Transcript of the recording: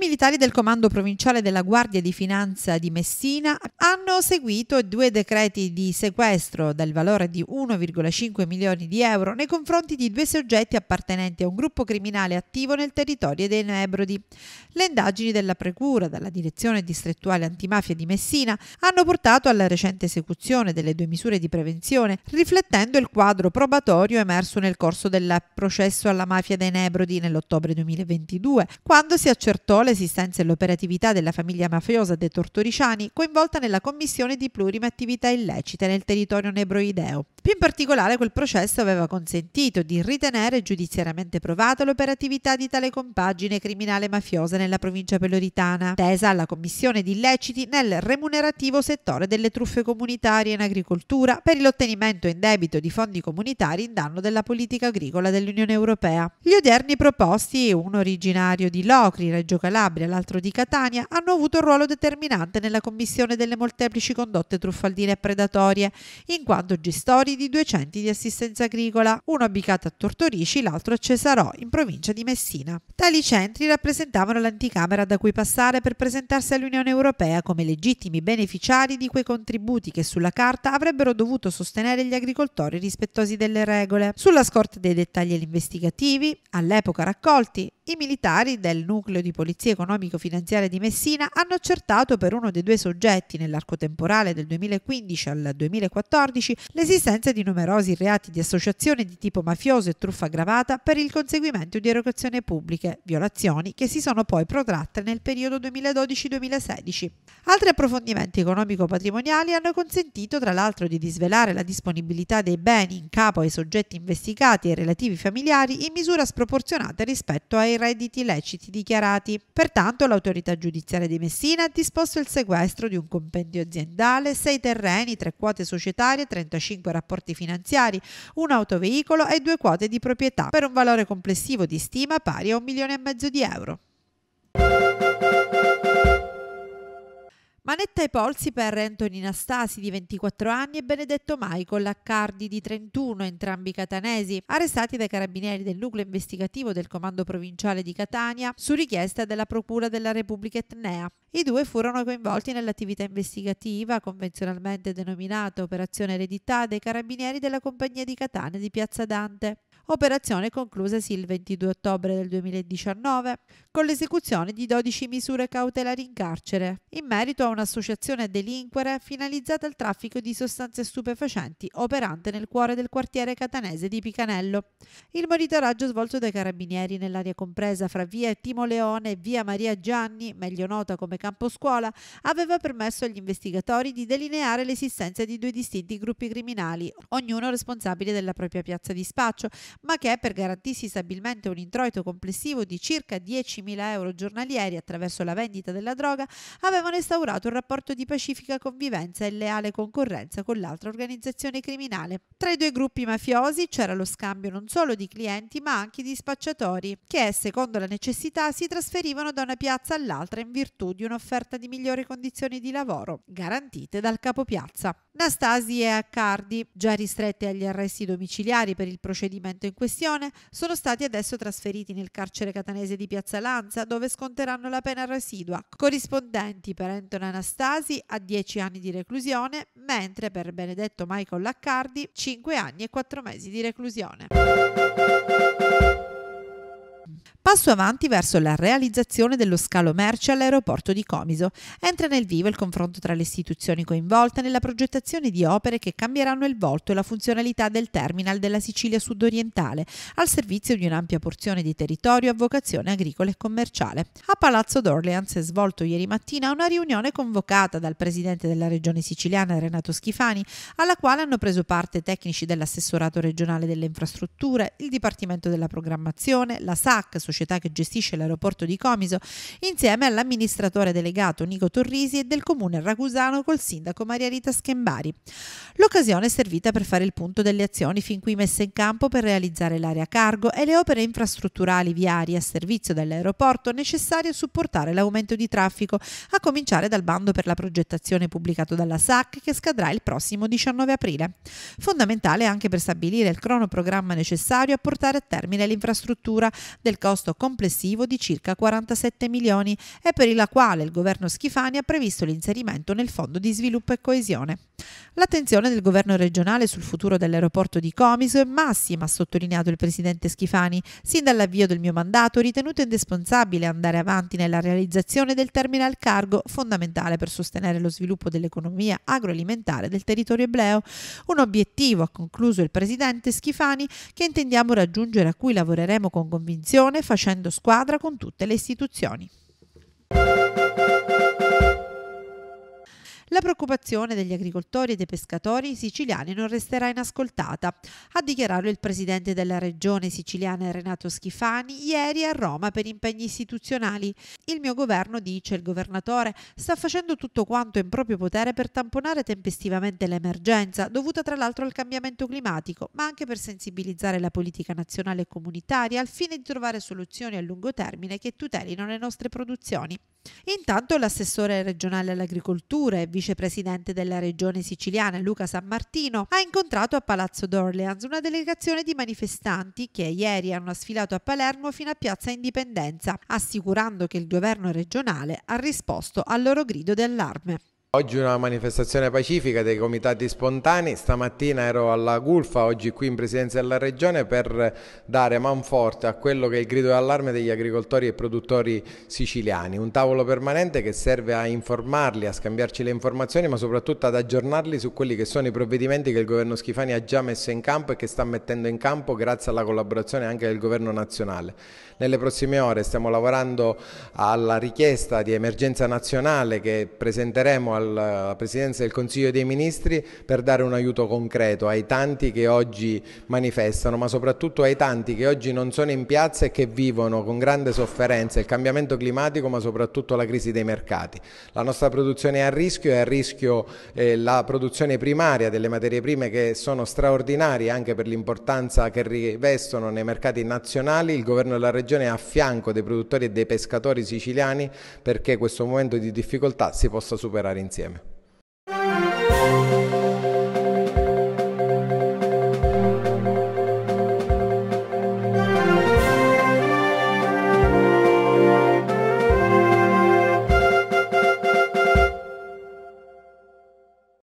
militari del Comando Provinciale della Guardia di Finanza di Messina hanno seguito due decreti di sequestro del valore di 1,5 milioni di euro nei confronti di due soggetti appartenenti a un gruppo criminale attivo nel territorio dei Nebrodi. Le indagini della Precura dalla Direzione Distrettuale Antimafia di Messina hanno portato alla recente esecuzione delle due misure di prevenzione, riflettendo il quadro probatorio emerso nel corso del processo alla mafia dei Nebrodi nell'ottobre 2022, quando si accertò l'esistenza e l'operatività della famiglia mafiosa dei Tortoriciani coinvolta nella commissione di plurime attività illecite nel territorio nebroideo. Più in particolare quel processo aveva consentito di ritenere giudiziariamente provata l'operatività di tale compagine criminale mafiosa nella provincia peloritana, tesa alla commissione di illeciti nel remunerativo settore delle truffe comunitarie in agricoltura per l'ottenimento in debito di fondi comunitari in danno della politica agricola dell'Unione Europea. Gli odierni proposti, uno originario di Locri, Reggio Calabria, Calabria l'altro di Catania, hanno avuto un ruolo determinante nella commissione delle molteplici condotte truffaldine e predatorie, in quanto gestori di due centri di assistenza agricola, uno ubicato a Tortorici, l'altro a Cesarò, in provincia di Messina. Tali centri rappresentavano l'anticamera da cui passare per presentarsi all'Unione Europea come legittimi beneficiari di quei contributi che sulla carta avrebbero dovuto sostenere gli agricoltori rispettosi delle regole. Sulla scorta dei dettagli investigativi, all'epoca raccolti, i militari del nucleo di polizia economico-finanziaria di Messina hanno accertato per uno dei due soggetti nell'arco temporale del 2015 al 2014 l'esistenza di numerosi reati di associazione di tipo mafioso e truffa aggravata per il conseguimento di erogazioni pubbliche, violazioni che si sono poi protratte nel periodo 2012-2016. Altri approfondimenti economico-patrimoniali hanno consentito tra l'altro di disvelare la disponibilità dei beni in capo ai soggetti investigati e relativi familiari in misura sproporzionata rispetto ai redditi leciti dichiarati. Pertanto l'autorità giudiziaria di Messina ha disposto il sequestro di un compendio aziendale, sei terreni, tre quote societarie, 35 rapporti finanziari, un autoveicolo e due quote di proprietà per un valore complessivo di stima pari a un milione e mezzo di euro. Manetta ai polsi per Anthony Nastasi di 24 anni e Benedetto Michael Accardi di 31, entrambi catanesi, arrestati dai carabinieri del nucleo investigativo del comando provinciale di Catania su richiesta della Procura della Repubblica Etnea. I due furono coinvolti nell'attività investigativa, convenzionalmente denominata Operazione Eredità, dei carabinieri della Compagnia di Catania di Piazza Dante operazione conclusasi il 22 ottobre del 2019 con l'esecuzione di 12 misure cautelari in carcere in merito a un'associazione a delinquere finalizzata al traffico di sostanze stupefacenti operante nel cuore del quartiere catanese di Picanello. Il monitoraggio svolto dai carabinieri nell'area compresa fra via Timo Leone e via Maria Gianni, meglio nota come campo scuola, aveva permesso agli investigatori di delineare l'esistenza di due distinti gruppi criminali, ognuno responsabile della propria piazza di spaccio, ma che per garantirsi stabilmente un introito complessivo di circa 10.000 euro giornalieri attraverso la vendita della droga, avevano instaurato un rapporto di pacifica convivenza e leale concorrenza con l'altra organizzazione criminale. Tra i due gruppi mafiosi c'era lo scambio non solo di clienti ma anche di spacciatori, che secondo la necessità si trasferivano da una piazza all'altra in virtù di un'offerta di migliori condizioni di lavoro, garantite dal capopiazza. Nastasi e Accardi, già ristrette agli arresti domiciliari per il procedimento in questione sono stati adesso trasferiti nel carcere catanese di Piazza Lanza, dove sconteranno la pena residua, corrispondenti per Anton Anastasi a 10 anni di reclusione, mentre per Benedetto Michael Laccardi 5 anni e 4 mesi di reclusione. Passo avanti verso la realizzazione dello scalo merci all'aeroporto di Comiso. Entra nel vivo il confronto tra le istituzioni coinvolte nella progettazione di opere che cambieranno il volto e la funzionalità del terminal della Sicilia sudorientale, al servizio di un'ampia porzione di territorio a vocazione agricola e commerciale. A Palazzo d'Orleans è svolto ieri mattina una riunione convocata dal presidente della regione siciliana Renato Schifani, alla quale hanno preso parte tecnici dell'assessorato regionale delle infrastrutture, il Dipartimento della Programmazione, la SAC, Società società che gestisce l'aeroporto di Comiso, insieme all'amministratore delegato Nico Torrisi e del comune ragusano col sindaco Maria Rita Schembari. L'occasione è servita per fare il punto delle azioni fin qui messe in campo per realizzare l'area cargo e le opere infrastrutturali viarie a servizio dell'aeroporto necessarie a supportare l'aumento di traffico, a cominciare dal bando per la progettazione pubblicato dalla SAC che scadrà il prossimo 19 aprile. Fondamentale anche per stabilire il cronoprogramma necessario a portare a termine l'infrastruttura del costo costo complessivo di circa 47 milioni e per la quale il governo Schifani ha previsto l'inserimento nel Fondo di sviluppo e coesione. L'attenzione del governo regionale sul futuro dell'aeroporto di Comiso è massima, ha sottolineato il presidente Schifani. Sin dall'avvio del mio mandato ho ritenuto indispensabile andare avanti nella realizzazione del terminal cargo, fondamentale per sostenere lo sviluppo dell'economia agroalimentare del territorio ebleo. Un obiettivo, ha concluso il presidente Schifani, che intendiamo raggiungere, a cui lavoreremo con convinzione, facendo squadra con tutte le istituzioni. La preoccupazione degli agricoltori e dei pescatori siciliani non resterà inascoltata, ha dichiarato il presidente della regione siciliana Renato Schifani ieri a Roma per impegni istituzionali. Il mio governo, dice il governatore, sta facendo tutto quanto in proprio potere per tamponare tempestivamente l'emergenza, dovuta tra l'altro al cambiamento climatico, ma anche per sensibilizzare la politica nazionale e comunitaria al fine di trovare soluzioni a lungo termine che tutelino le nostre produzioni. Intanto l'assessore regionale all'agricoltura e vicepresidente della regione siciliana Luca San Martino ha incontrato a Palazzo d'Orleans una delegazione di manifestanti che ieri hanno sfilato a Palermo fino a Piazza Indipendenza, assicurando che il governo regionale ha risposto al loro grido d'allarme. Oggi una manifestazione pacifica dei comitati spontanei, stamattina ero alla Gulfa, oggi qui in presidenza della regione per dare manforte a quello che è il grido d'allarme degli agricoltori e produttori siciliani, un tavolo permanente che serve a informarli, a scambiarci le informazioni ma soprattutto ad aggiornarli su quelli che sono i provvedimenti che il governo Schifani ha già messo in campo e che sta mettendo in campo grazie alla collaborazione anche del governo nazionale. Nelle prossime ore stiamo lavorando alla richiesta di emergenza nazionale che presenteremo alla Presidenza del Consiglio dei Ministri per dare un aiuto concreto ai tanti che oggi manifestano, ma soprattutto ai tanti che oggi non sono in piazza e che vivono con grande sofferenza il cambiamento climatico, ma soprattutto la crisi dei mercati. La nostra produzione è a rischio, è a rischio eh, la produzione primaria delle materie prime che sono straordinarie anche per l'importanza che rivestono nei mercati nazionali. Il governo della regione è a fianco dei produttori e dei pescatori siciliani perché questo momento di difficoltà si possa superare insieme. referencjami.